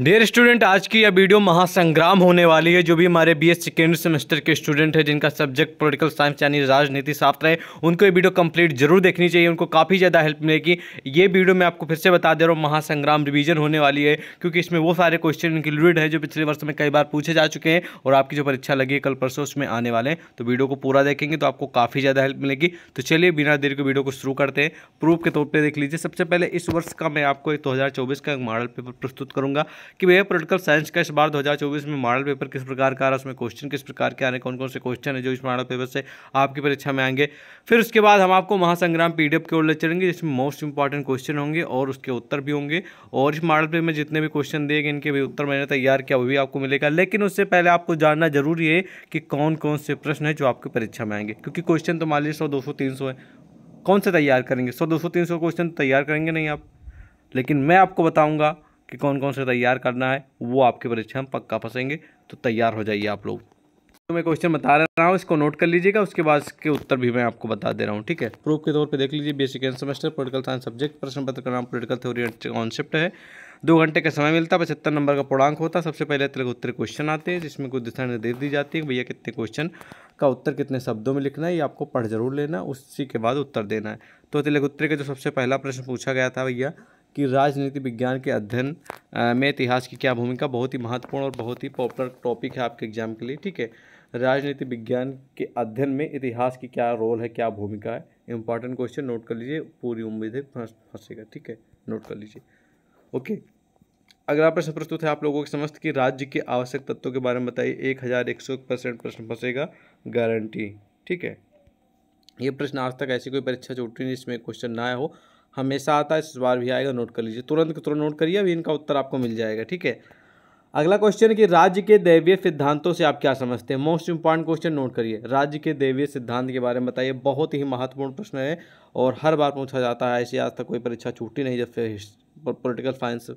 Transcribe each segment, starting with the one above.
dear student आज की यह वीडियो महासंग्राम होने वाली है जो भी हमारे बी एस सेकेंड सेमेस्टर के स्टूडेंट है जिनका सब्जेक्ट पॉलिटिकल साइंस यानी राजनीति शास्त्र है उनको ये वीडियो कंप्लीट जरूर देखनी चाहिए उनको काफ़ी ज़्यादा हेल्प मिलेगी ये वीडियो मैं आपको फिर से बता दे रहा हूँ महासंग्राम रिविजन होने वाली है क्योंकि इसमें वो सारे क्वेश्चन इंक्लूडेड है जो पिछले वर्ष में कई बार पूछे जा चुके हैं और आपकी जो परीक्षा लगी है कल परसों उसमें आने वाले हैं तो वीडियो को पूरा देखेंगे तो आपको काफ़ी ज़्यादा हेल्प मिलेगी तो चलिए बिना देर के वीडियो को शुरू करते हैं प्रूफ के तौर पर देख लीजिए सबसे पहले इस वर्ष का मैं आपको एक दो का मॉडल पेपर प्रस्तुत करूँगा कि भैया पोलिटिकल साइंस का इस बार दो में मॉडल पेपर किस प्रकार का आ रहा है उसमें क्वेश्चन किस प्रकार के आ रहे हैं कौन कौन से क्वेश्चन है जो इस मॉडल पेपर से आपकी परीक्षा में आएंगे फिर उसके बाद हम आपको महासंग्राम पी की ओर ले चलेंगे जिसमें मोस्ट इंपॉर्टेंट क्वेश्चन होंगे और उसके उत्तर भी होंगे और इस मॉडल पेपर में जितने भी क्वेश्चन दिए गए इनके भी उत्तर मैंने तैयार किया वो भी आपको मिलेगा लेकिन उससे पहले आपको जानना जरूरी है कि कौन कौन से प्रश्न है जो आपकी परीक्षा में आएंगे क्योंकि क्वेश्चन तो मान लीजिए सौ दो सौ तीन सौ है कौन से तैयार करेंगे सौ दो सौ तीन सौ क्वेश्चन तैयार करेंगे नहीं आप लेकिन मैं आपको बताऊंगा कि कौन कौन से तैयार करना है वो आपकी परीक्षा में पक्का फंसेंगे तो तैयार हो जाइए आप लोग तो मैं क्वेश्चन बता रहा हूँ इसको नोट कर लीजिएगा उसके बाद इसके उत्तर भी मैं आपको बता दे रहा हूँ ठीक है प्रूफ के तौर पे देख लीजिए basic end semester political science subject प्रश्न पत्र का नाम पोलिटिकल थ्योरी एंड कॉन्सेप्ट है दो घंटे का समय मिलता है पचहत्तर नंबर का पूर्णांक होता सबसे पहले तेरे उत्तर क्वेश्चन आते हैं जिसमें कुछ दिशा निर्देश दी जाती है भैया कितने क्वेश्चन का उत्तर कितने शब्दों में लिखना है ये आपको पढ़ जरूर लेना उसी के बाद उत्तर देना है तो तिलक उत्तर का जो सबसे पहला प्रश्न पूछा गया था भैया कि राजनीति विज्ञान के अध्ययन में इतिहास की क्या भूमिका बहुत ही महत्वपूर्ण और बहुत ही पॉपुलर टॉपिक है आपके एग्जाम के लिए ठीक है राजनीति विज्ञान के अध्ययन में इतिहास की क्या रोल है क्या भूमिका है इंपॉर्टेंट क्वेश्चन नोट कर लीजिए पूरी उम्मीद है फंसेगा ठीक है नोट कर लीजिए ओके अगला प्रश्न प्रस्तुत है आप लोगों के समस्त कि राज्य के आवश्यक तत्वों के बारे में बताइए एक हज़ार एक सौ परसेंट प्रश्न फंसेगा गारंटी ठीक है ये प्रश्न आज तक ऐसी कोई परीक्षा छूटी नहीं जिसमें क्वेश्चन ना आया हो हमेशा आता है इस बार भी आएगा नोट कर लीजिए तुरंत तुरंत नोट करिए अभी इनका उत्तर आपको मिल जाएगा ठीक है अगला क्वेश्चन है कि राज्य के दैवीय सिद्धांतों से आप क्या समझते हैं मोस्ट इंपॉर्टेंट क्वेश्चन नोट करिए राज्य के दैवीय सिद्धांत के बारे में बताइए बहुत ही महत्वपूर्ण प्रश्न है और हर बार पूछा जाता है ऐसी आज तक कोई परीक्षा छूटी नहीं जब से पोलिटिकल साइंस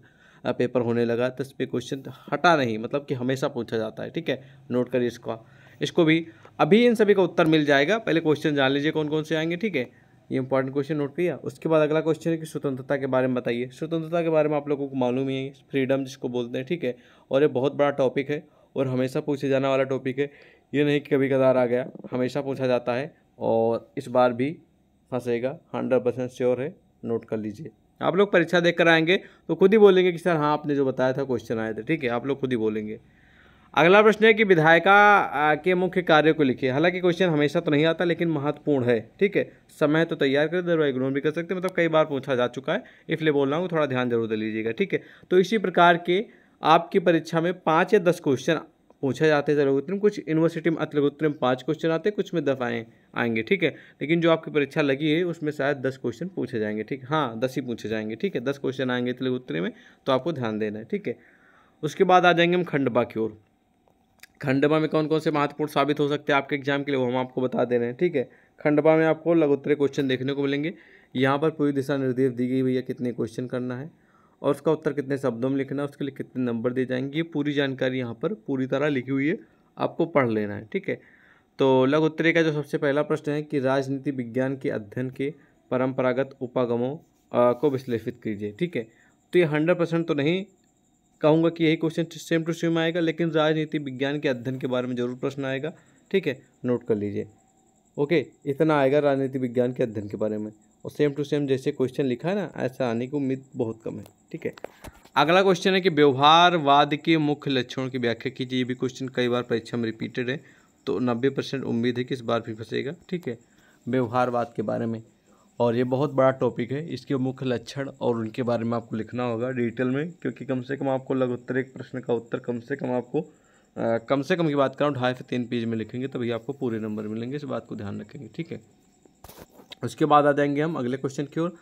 पेपर होने लगा तो इस पर क्वेश्चन हटा नहीं मतलब कि हमेशा पूछा जाता है ठीक है नोट करिए इसको इसको भी अभी इन सभी का उत्तर मिल जाएगा पहले क्वेश्चन जान लीजिए कौन कौन से आएंगे ठीक है ये इंपॉर्टेंट क्वेश्चन नोट किया उसके बाद अगला क्वेश्चन है कि स्वतंत्रता के बारे में बताइए स्वतंत्रता के बारे में आप लोगों को मालूम ही है फ्रीडम जिसको बोलते हैं ठीक है और ये बहुत बड़ा टॉपिक है और हमेशा पूछे जाने वाला टॉपिक है ये नहीं कि कभी कदार आ गया हमेशा पूछा जाता है और इस बार भी फंसेगा हंड्रेड परसेंट श्योर है नोट कर लीजिए आप लोग परीक्षा देख कर आएंगे तो खुद ही बोलेंगे कि सर हाँ आपने जो बताया था क्वेश्चन आए थे ठीक है आप लोग खुद ही बोलेंगे अगला प्रश्न है कि विधायिका के मुख्य कार्य को लिखिए हालांकि क्वेश्चन हमेशा तो नहीं आता लेकिन महत्वपूर्ण है ठीक है समय तो तैयार कर दरवाई इग्नोर भी कर सकते हैं मतलब कई बार पूछा जा चुका है इसलिए बोल रहा हूँ थोड़ा ध्यान जरूर दे लीजिएगा ठीक है तो इसी प्रकार के आपकी परीक्षा में पाँच या दस क्वेश्चन पूछा जाते हैं में कुछ यूनिवर्सिटी में में पाँच क्वेश्चन आते हैं कुछ में दस आए आएंगे ठीक है लेकिन जो आपकी परीक्षा लगी है उसमें शायद दस क्वेश्चन पूछे जाएंगे ठीक है हाँ दस ही पूछे जाएंगे ठीक है दस क्वेश्चन आएंगे अतिलघुत्तरी में तो आपको ध्यान देना है ठीक है उसके बाद आ जाएंगे हम खंडबा की ओर खंडवा में कौन कौन से महत्वपूर्ण साबित हो सकते हैं आपके एग्जाम के लिए वो हम आपको बता दे रहे हैं ठीक है खंडवा में आपको लघुत्तरीय क्वेश्चन देखने को मिलेंगे यहाँ पर पूरी दिशा निर्देश दी गई भैया कितने क्वेश्चन करना है और उसका उत्तर कितने शब्दों में लिखना है उसके लिए कितने नंबर दिए जाएंगे ये पूरी जानकारी यहाँ पर पूरी तरह लिखी हुई है आपको पढ़ लेना है ठीक है तो लघुत्तरे का जो सबसे पहला प्रश्न है कि राजनीति विज्ञान के अध्ययन के परंपरागत उपागमों को विश्लेषित कीजिए ठीक है तो ये हंड्रेड परसेंट तो नहीं कहूँगा कि यही क्वेश्चन सेम टू सेम आएगा लेकिन राजनीति विज्ञान के अध्ययन के बारे में जरूर प्रश्न आएगा ठीक है नोट कर लीजिए ओके इतना आएगा राजनीति विज्ञान के अध्ययन के बारे में और सेम टू सेम जैसे क्वेश्चन लिखा है ना ऐसा आने की उम्मीद बहुत कम है ठीक है अगला क्वेश्चन है कि व्यवहारवाद के मुख्य लक्षणों की व्याख्या कीजिए ये भी क्वेश्चन कई बार परीक्षा में रिपीटेड है तो नब्बे परसेंट उम्मीद है कि इस बार भी फंसेगा ठीक है व्यवहारवाद के बारे में और ये बहुत बड़ा टॉपिक है इसके मुख्य लक्षण और उनके बारे में आपको लिखना होगा डिटेल में क्योंकि कम से कम आपको उत्तर एक प्रश्न का उत्तर कम से कम आपको आ, कम से कम की बात कर रहा हूँ ढाई से तीन पेज में लिखेंगे तभी आपको पूरे नंबर मिलेंगे इस बात को ध्यान रखेंगे ठीक है उसके बाद आ जाएंगे हम अगले क्वेश्चन की ओर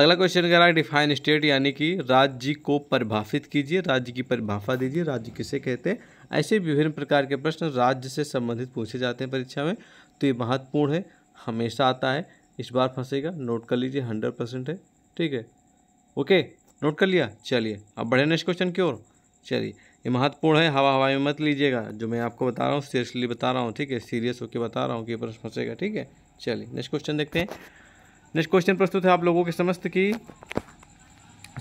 अगला क्वेश्चन कह रहा है डिफाइन स्टेट यानी कि राज्य को परिभाषित कीजिए राज्य की परिभाषा दीजिए राज्य किसे कहते हैं ऐसे विभिन्न प्रकार के प्रश्न राज्य से संबंधित पूछे जाते हैं परीक्षा में तो ये महत्वपूर्ण है हमेशा आता है इस बार फंसेगा नोट कर लीजिए हंड्रेड परसेंट है ठीक है ओके नोट कर लिया चलिए अब बढ़े नेक्स्ट क्वेश्चन की ओर चलिए ये महत्वपूर्ण है हवा हवाई में मत लीजिएगा जो मैं आपको बता रहा हूँ सीरियसली बता रहा हूँ ठीक है सीरियस होकर बता रहा हूँ कि प्रश्न फंसेगा ठीक है चलिए नेक्स्ट क्वेश्चन देखते हैं नेक्स्ट क्वेश्चन प्रस्तुत है आप लोगों के समस्त की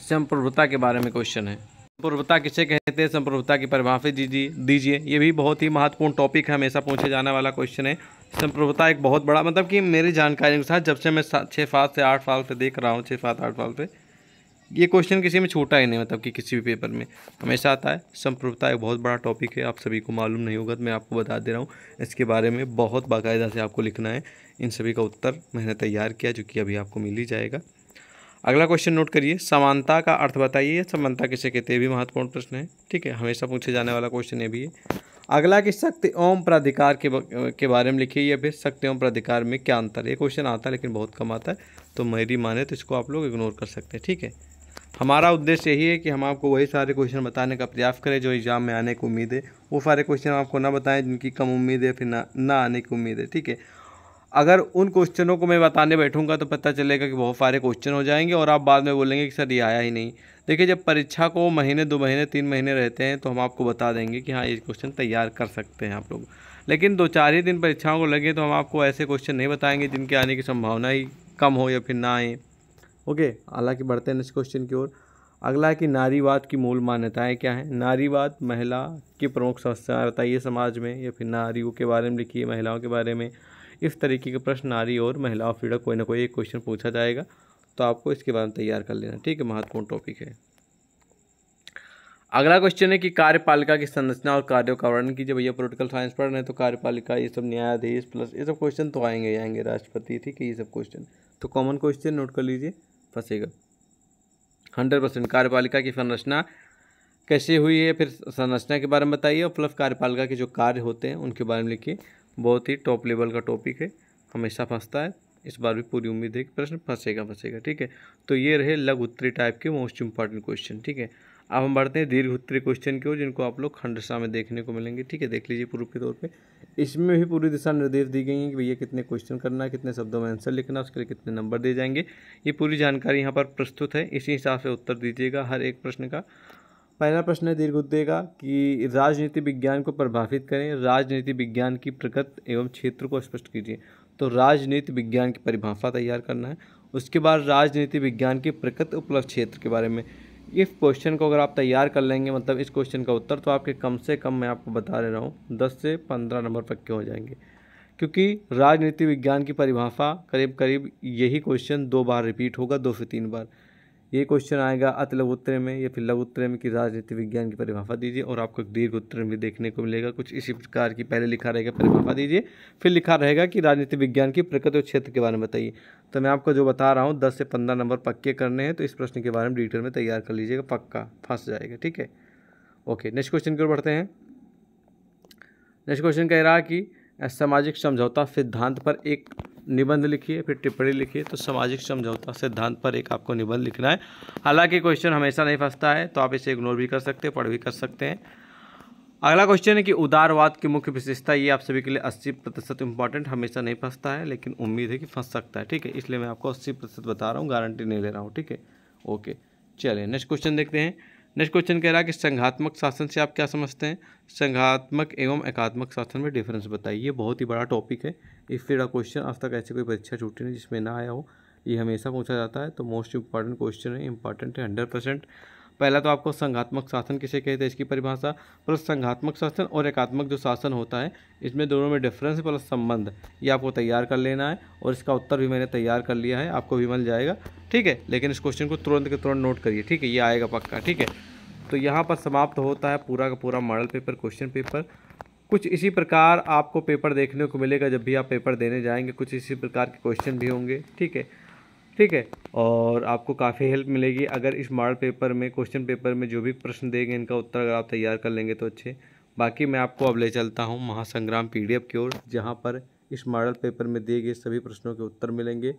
संप्रभुता के बारे में क्वेश्चन है संप्रभुता किसे कहते हैं संप्रभुता की परिभाषा दीजिए दीजिए ये भी बहुत ही महत्वपूर्ण टॉपिक है हमेशा पूछे जाने वाला क्वेश्चन है संप्रभुता एक बहुत बड़ा मतलब कि मेरी जानकारी के साथ जब से मैं छः सात से आठ साल से देख रहा हूँ छः सात आठ साल से ये क्वेश्चन किसी में छूटा ही नहीं मतलब कि किसी भी पेपर में हमेशा आता है संप्रभुता एक बहुत बड़ा टॉपिक है आप सभी को मालूम नहीं होगा तो मैं आपको बता दे रहा हूँ इसके बारे में बहुत बाकायदा से आपको लिखना है इन सभी का उत्तर मैंने तैयार किया जो कि अभी आपको मिल ही जाएगा अगला क्वेश्चन नोट करिए समानता का अर्थ बताइए समानता किसे कहते हैं भी महत्वपूर्ण प्रश्न है ठीक है हमेशा पूछे जाने वाला क्वेश्चन ये भी है अगला कि शक्ति ओम प्राधिकार के के बारे में लिखिए या फिर शक्ति ओम प्राधिकार में क्या अंतर है ये क्वेश्चन आता है लेकिन बहुत कम आता है तो मेरी माने तो इसको आप लोग इग्नोर कर सकते हैं ठीक है हमारा उद्देश्य यही है कि हम आपको वही सारे क्वेश्चन बताने का प्रयास करें जो एग्ज़ाम में आने की उम्मीद है वो सारे क्वेश्चन आपको ना बताएं जिनकी कम उम्मीद है फिर ना ना आने की उम्मीद है ठीक है अगर उन क्वेश्चनों को मैं बताने बैठूंगा तो पता चलेगा कि बहुत सारे क्वेश्चन हो जाएंगे और आप बाद में बोलेंगे कि सर ये आया ही नहीं देखिए जब परीक्षा को महीने दो महीने तीन महीने रहते हैं तो हम आपको बता देंगे कि हाँ ये क्वेश्चन तैयार कर सकते हैं आप लोग लेकिन दो चार ही दिन परीक्षाओं को लगे तो हम आपको ऐसे क्वेश्चन नहीं बताएंगे जिनके आने की संभावना ही कम हो या फिर ना आए ओके हालांकि बढ़ते हैं नेक्स्ट क्वेश्चन की ओर अगला है कि नारीवाद की मूल मान्यताएं क्या हैं नारीवाद महिला की प्रमुख समस्याएं बताइए समाज में या फिर नारियों के बारे में लिखिए महिलाओं के बारे में इस तरीके के प्रश्न नारी और महिला और पीड़ा कोई ना कोई एक क्वेश्चन पूछा जाएगा तो आपको इसके बारे में तैयार कर लेना ठीक है महत्वपूर्ण टॉपिक है अगला क्वेश्चन है कि कार्यपालिका की संरचना और कार्यों का वर्णन कीजिए भैया पोलिटिकल साइंस पढ़ रहे हैं तो कार्यपालिका ये सब न्यायाधीश प्लस ये सब क्वेश्चन तो आएंगे आएंगे राष्ट्रपति ठीक है ये सब क्वेश्चन तो कॉमन क्वेश्चन नोट कर लीजिए फंसेगा हंड्रेड परसेंट कार्यपालिका की संरचना कैसे हुई है फिर संरचना के बारे में बताइए और प्लस कार्यपालिका के जो कार्य होते हैं उनके बारे में लिखिए बहुत ही टॉप लेवल का टॉपिक है हमेशा फंसता है इस बार भी पूरी उम्मीद है कि प्रश्न फंसेगा फंसेगा ठीक है तो ये रहे लघु उत्तरी टाइप के मोस्ट इंपॉर्टेंट क्वेश्चन ठीक है अब हम बढ़ते हैं दीर्घ उत्तरी क्वेश्चन की ओर जिनको आप लोग खंडसा में देखने को मिलेंगे ठीक है देख लीजिए पूर्व के तौर पर इसमें भी पूरी दिशा निर्देश दी गई हैं कि भैया कितने क्वेश्चन करना है कितने शब्दों में आंसर लिखना है उसके लिए कितने नंबर दिए जाएंगे ये पूरी जानकारी यहाँ पर प्रस्तुत है इसी हिसाब से उत्तर दीजिएगा हर एक प्रश्न का पहला प्रश्न है दीर्घ उद्देय का कि राजनीति विज्ञान को प्रभावित करें राजनीति विज्ञान की प्रकृति एवं क्षेत्र को स्पष्ट कीजिए तो राजनीति विज्ञान की परिभाषा तैयार करना है उसके बाद राजनीति विज्ञान की प्रकृति उपलब्ध क्षेत्र के बारे में इस क्वेश्चन को अगर आप तैयार कर लेंगे मतलब इस क्वेश्चन का उत्तर तो आपके कम से कम मैं आपको बता रहा हूँ दस से पंद्रह नंबर तक के हो जाएंगे क्योंकि राजनीति विज्ञान की परिभाषा करीब करीब यही क्वेश्चन दो बार रिपीट होगा दो से तीन बार ये क्वेश्चन आएगा अत लघुत्तरे में या फिर लघु उत्तर में कि राजनीति विज्ञान की परिभाषा दीजिए और आपको दीर्घ उत्तर में देखने को मिलेगा कुछ इसी प्रकार की पहले लिखा रहेगा परिभाषा दीजिए फिर लिखा रहेगा कि राजनीति विज्ञान की प्रकृति और क्षेत्र के बारे में बताइए तो मैं आपको जो बता रहा हूँ दस से पंद्रह नंबर पक्के करने हैं तो इस प्रश्न के बारे में डिटेल में तैयार कर लीजिएगा पक्का फंस जाएगा ठीक है ओके नेक्स्ट क्वेश्चन की ओर बढ़ते हैं नेक्स्ट क्वेश्चन कह रहा कि सामाजिक समझौता सिद्धांत पर एक निबंध लिखिए फिर टिप्पणी लिखिए तो सामाजिक समझौता सिद्धांत पर एक आपको निबंध लिखना है हालांकि क्वेश्चन हमेशा नहीं फंसता है तो आप इसे इग्नोर भी कर सकते हैं पढ़ भी कर सकते हैं अगला क्वेश्चन है कि उदारवाद की मुख्य विशेषता ये आप सभी के लिए अस्सी प्रतिशत इंपॉर्टेंट हमेशा नहीं फंसता है लेकिन उम्मीद है कि फंस सकता है ठीक है इसलिए मैं आपको अस्सी प्रतिशत बता रहा हूँ गारंटी नहीं ले रहा हूँ ठीक है ओके चलिए नेक्स्ट क्वेश्चन देखते हैं नेक्स्ट क्वेश्चन कह रहा है कि संघात्मक शासन से आप क्या समझते हैं संघात्मक एवं एकात्मक शासन में डिफरेंस बताइए ये बहुत ही बड़ा टॉपिक है इससे तरह क्वेश्चन आज तक ऐसी कोई परीक्षा छूटी नहीं जिसमें ना आया हो ये हमेशा पूछा जाता है तो मोस्ट इंपॉर्टेंट क्वेश्चन है इंपॉर्टेंट है हंड्रेड परसेंट पहला तो आपको संघात्मक शासन किसे कहते हैं इसकी परिभाषा प्लस संघात्मक शासन और एकात्मक जो शासन होता है इसमें दोनों में डिफरेंस प्लस संबंध ये आपको तैयार कर लेना है और इसका उत्तर भी मैंने तैयार कर लिया है आपको भी मिल जाएगा ठीक है लेकिन इस क्वेश्चन को तुरंत के तुरंत नोट करिए ठीक है ये आएगा पक्का ठीक है तो यहाँ पर समाप्त होता है पूरा का पूरा मॉडल पेपर क्वेश्चन पेपर कुछ इसी प्रकार आपको पेपर देखने को मिलेगा जब भी आप पेपर देने जाएंगे कुछ इसी प्रकार के क्वेश्चन भी होंगे ठीक है ठीक है और आपको काफ़ी हेल्प मिलेगी अगर इस मॉडल पेपर में क्वेश्चन पेपर में जो भी प्रश्न देंगे इनका उत्तर अगर आप तैयार कर लेंगे तो अच्छे बाकी मैं आपको अब ले चलता हूँ महासंग्राम पी एफ की ओर जहाँ पर इस मॉडल पेपर में दिए गए सभी प्रश्नों के उत्तर मिलेंगे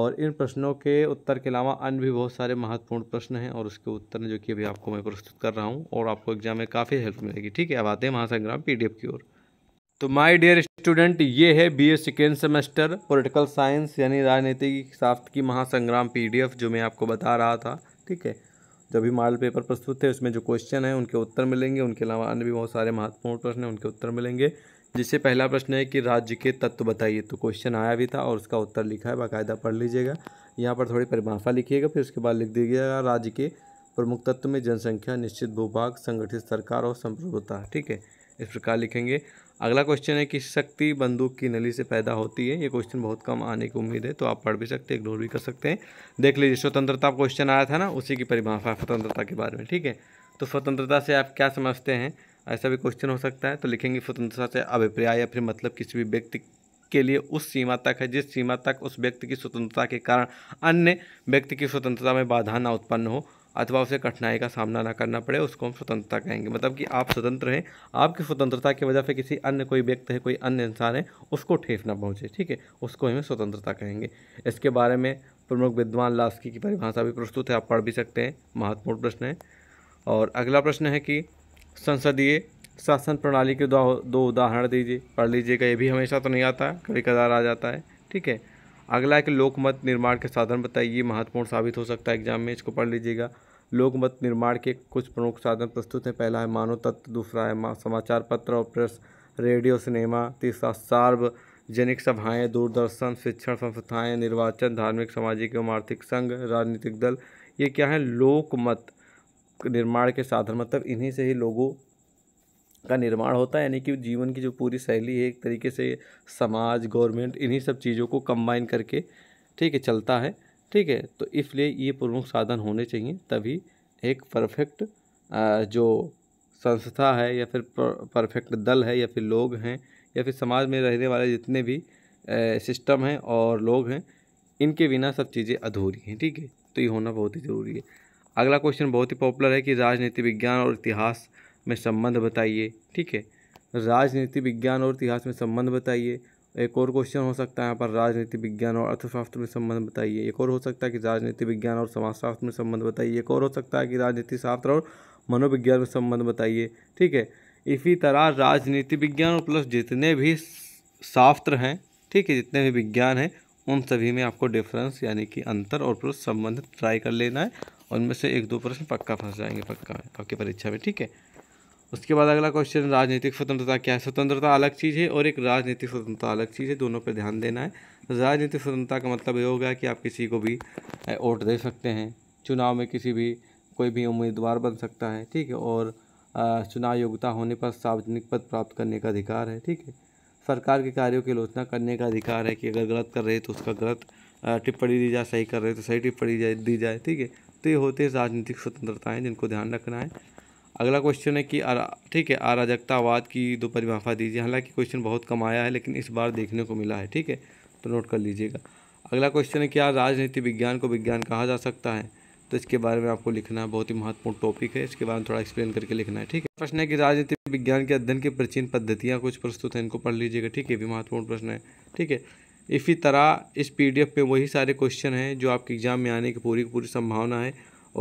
और इन प्रश्नों के उत्तर के अलावा अन्य भी बहुत सारे महत्वपूर्ण प्रश्न हैं और उसके उत्तर जो कि अभी आपको मैं प्रस्तुत कर रहा हूँ और आपको एग्जाम में काफ़ी हेल्प मिलेगी ठीक है अब आते हैं महासंग्राम एफ़ की ओर तो माय डियर स्टूडेंट ये है BA second semester political science यानी राजनीतिक शास्त्र की महासंग्राम पीडीएफ जो मैं आपको बता रहा था ठीक है जो भी मॉडल पेपर प्रस्तुत थे उसमें जो क्वेश्चन है उनके उत्तर मिलेंगे उनके अलावा अन्य भी बहुत सारे महत्वपूर्ण प्रश्न हैं उनके उत्तर मिलेंगे जिससे पहला प्रश्न है कि राज्य के तत्व बताइए तो क्वेश्चन आया भी था और उसका उत्तर लिखा है बाकायदा पढ़ लीजिएगा यहाँ पर थोड़ी परिभाषा लिखिएगा फिर उसके बाद लिख दीजिएगा राज्य के प्रमुख तत्व में जनसंख्या निश्चित भूभाग संगठित सरकार और संप्रभुता ठीक है इस प्रकार लिखेंगे अगला क्वेश्चन है कि शक्ति बंदूक की नली से पैदा होती है ये क्वेश्चन बहुत कम आने की उम्मीद है तो आप पढ़ भी सकते हैं इग्नोर भी कर सकते हैं देख लीजिए स्वतंत्रता क्वेश्चन आया था ना उसी की परिभाषा स्वतंत्रता के बारे में ठीक है तो स्वतंत्रता से आप क्या समझते हैं ऐसा भी क्वेश्चन हो सकता है तो लिखेंगे स्वतंत्रता से अभिप्राय या फिर मतलब किसी भी व्यक्ति के लिए उस सीमा तक है जिस सीमा तक उस व्यक्ति की स्वतंत्रता के कारण अन्य व्यक्ति की स्वतंत्रता में बाधा ना उत्पन्न हो अथवा उसे कठिनाई का सामना ना करना पड़े उसको हम स्वतंत्रता कहेंगे मतलब कि आप स्वतंत्र हैं आपकी स्वतंत्रता की वजह से किसी अन्य कोई व्यक्ति है कोई अन्य इंसान है उसको ठेस ना पहुँचे ठीक है उसको हमें स्वतंत्रता कहेंगे इसके बारे में प्रमुख विद्वान लास्की की परिभाषा भी प्रस्तुत है आप पढ़ भी सकते हैं महत्वपूर्ण प्रश्न है और अगला प्रश्न है कि संसदीय शासन प्रणाली के दो उदाहरण दीजिए पढ़ लीजिएगा ये भी हमेशा तो नहीं आता कभी कदार आ जाता है ठीक है अगला है कि लोकमत निर्माण के साधन बताइए महत्वपूर्ण साबित हो सकता है एग्जाम में इसको पढ़ लीजिएगा लोकमत निर्माण के कुछ प्रमुख साधन प्रस्तुत हैं पहला है मानव तत्व दूसरा है समाचार पत्र और प्रेस रेडियो सिनेमा तीसरा सार्वजनिक सभाएं दूरदर्शन शिक्षण संस्थाएं निर्वाचन धार्मिक सामाजिक एवं आर्थिक संघ राजनीतिक दल ये क्या है लोकमत निर्माण के साधन मतलब इन्हीं से ही लोगों का निर्माण होता है यानी कि जीवन की जो पूरी शैली है एक तरीके से समाज गवर्नमेंट इन्हीं सब चीज़ों को कंबाइन करके ठीक है चलता है ठीक है तो इसलिए ये प्रमुख साधन होने चाहिए तभी एक परफेक्ट जो संस्था है या फिर परफेक्ट दल है या फिर लोग हैं या फिर समाज में रहने वाले जितने भी सिस्टम हैं और लोग हैं इनके बिना सब चीज़ें अधूरी हैं ठीक है तो ये होना बहुत ही ज़रूरी है अगला क्वेश्चन बहुत ही पॉपुलर है कि राजनीति विज्ञान और इतिहास में संबंध बताइए ठीक है राजनीति विज्ञान और इतिहास में संबंध बताइए एक और क्वेश्चन हो सकता है यहाँ पर राजनीति विज्ञान और अर्थशास्त्र में संबंध बताइए एक और हो सकता है कि राजनीति विज्ञान और समाजशास्त्र में संबंध बताइए एक और हो सकता है कि राजनीति शास्त्र और मनोविज्ञान में संबंध बताइए ठीक है इसी तरह राजनीति विज्ञान और प्लस जितने भी शास्त्र हैं ठीक है जितने भी विज्ञान हैं उन सभी में आपको डिफरेंस यानी कि अंतर और प्लस संबंध ट्राई कर लेना है उनमें से एक दो प्रश्न पक्का फंस जाएंगे पक्का आपकी परीक्षा में ठीक है उसके बाद अगला क्वेश्चन राजनीतिक स्वतंत्रता क्या है स्वतंत्रता अलग चीज़ है और एक राजनीतिक स्वतंत्रता अलग चीज़ है दोनों पर ध्यान देना है राजनीतिक स्वतंत्रता का मतलब ये होगा कि आप किसी को भी वोट दे सकते हैं चुनाव में किसी भी कोई भी उम्मीदवार बन सकता है ठीक है और चुनाव योग्यता होने पर सार्वजनिक पद प्राप्त करने का अधिकार है ठीक है सरकार के कार्यों की आलोचना करने का अधिकार है कि अगर गलत कर रहे हैं तो उसका गलत टिप्पणी दी जाए सही कर रहे हैं तो सही टिप्पणी दी जाए ठीक है तो ये होते हैं राजनीतिक स्वतंत्रताएँ जिनको ध्यान रखना है अगला क्वेश्चन है कि ठीक है अराजकतावाद की दो परिभाषा दीजिए हालांकि क्वेश्चन बहुत कम आया है लेकिन इस बार देखने को मिला है ठीक है तो नोट कर लीजिएगा अगला क्वेश्चन है क्या राजनीति विज्ञान को विज्ञान कहा जा सकता है तो इसके बारे में आपको लिखना है बहुत ही महत्वपूर्ण टॉपिक है इसके बारे में थोड़ा एक्सप्लेन करके लिखना है ठीक है प्रश्न है कि राजनीति विज्ञान के अध्ययन की प्राचीन पद्धतियाँ कुछ प्रस्तुत हैं इनको पढ़ लीजिएगा ठीक है भी महत्वपूर्ण प्रश्न है ठीक है इसी तरह इस पी डी में वही सारे क्वेश्चन हैं जो आपके एग्जाम में आने की पूरी की पूरी संभावना है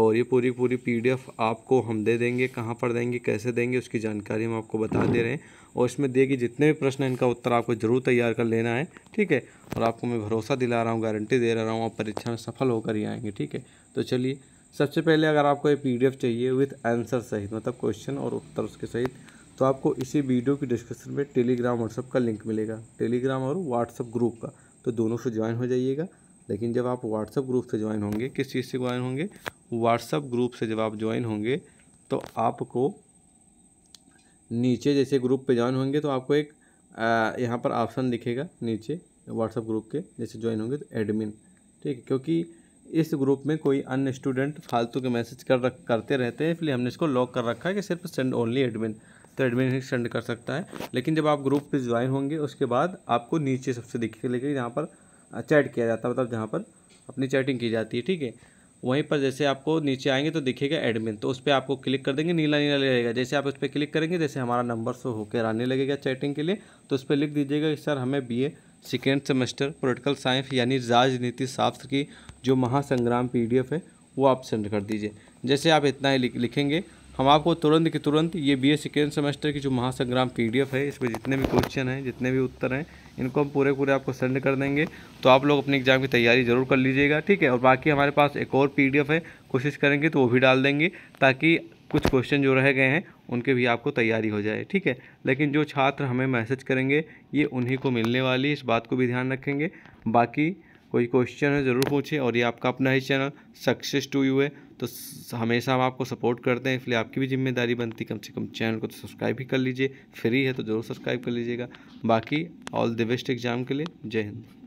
और ये पूरी पूरी पीडीएफ आपको हम दे देंगे कहाँ पर देंगे कैसे देंगे उसकी जानकारी हम आपको बता दे रहे हैं और इसमें दिए गए जितने भी प्रश्न हैं इनका उत्तर आपको ज़रूर तैयार कर लेना है ठीक है और आपको मैं भरोसा दिला रहा हूँ गारंटी दे रहा हूँ आप परीक्षा में सफल होकर ही आएंगे ठीक है तो चलिए सबसे पहले अगर आपको ये पी चाहिए विथ आंसर सहित मतलब क्वेश्चन और उत्तर उसके सहित तो आपको इसी वीडियो की डिस्क्रिप्शन में टेलीग्राम व्हाट्सअप का लिंक मिलेगा टेलीग्राम और व्हाट्सअप ग्रुप का तो दोनों से ज्वाइन हो जाइएगा लेकिन जब आप व्हाट्सअप ग्रुप से ज्वाइन होंगे किस चीज़ से ज्वाइन होंगे व्हाट्सअप ग्रुप से जब आप ज्वाइन होंगे तो आपको नीचे जैसे ग्रुप पे ज्वाइन होंगे तो आपको एक यहाँ पर ऑप्शन दिखेगा नीचे व्हाट्सअप ग्रुप के जैसे ज्वाइन होंगे तो एडमिन ठीक है क्योंकि इस ग्रुप में कोई अन्य स्टूडेंट फालतू के मैसेज कर रख करते रहते हैं इसलिए हमने इसको लॉक कर रखा है कि सिर्फ सेंड ओनली एडमिन तो एडमिन ही सेंड कर सकता है लेकिन जब आप ग्रुप पे ज्वाइन होंगे उसके बाद आपको नीचे सबसे दिखेगा लेकिन यहाँ पर चैट किया जाता है मतलब जहाँ पर अपनी चैटिंग की जाती है ठीक है वहीं पर जैसे आपको नीचे आएंगे तो दिखेगा एडमिन तो उस पर आपको क्लिक कर देंगे नीला नीला लगेगा जैसे आप उस पर क्लिक करेंगे जैसे हमारा नंबर शो होकर आने लगेगा चैटिंग के लिए तो उस पर लिख दीजिएगा कि सर हमें B A second semester political science यानी राजनीति शास्त्र की जो महासंग्राम पी है वो आप सेंड कर दीजिए जैसे आप इतना ही लिखेंगे हम आपको तुरंत के तुरंत ये बी ए सेकेंड सेमेस्टर की जो महासंग्राम एफ है इसमें जितने भी क्वेश्चन हैं जितने भी उत्तर हैं इनको हम पूरे पूरे आपको सेंड कर देंगे तो आप लोग अपने एग्जाम की तैयारी ज़रूर कर लीजिएगा ठीक है और बाकी हमारे पास एक और पी है कोशिश करेंगे तो वो भी डाल देंगे ताकि कुछ क्वेश्चन जो रह गए हैं उनके भी आपको तैयारी हो जाए ठीक है लेकिन जो छात्र हमें मैसेज करेंगे ये उन्हीं को मिलने वाली इस बात को भी ध्यान रखेंगे बाकी कोई क्वेश्चन है ज़रूर पूछें और ये आपका अपना ही चैनल सक्सेस टू यू है तो हमेशा हम आपको सपोर्ट करते हैं इसलिए आपकी भी जिम्मेदारी बनती कम से कम चैनल को तो सब्सक्राइब ही कर लीजिए फ्री है तो ज़रूर सब्सक्राइब कर लीजिएगा बाकी ऑल द बेस्ट एग्ज़ाम के लिए जय हिंद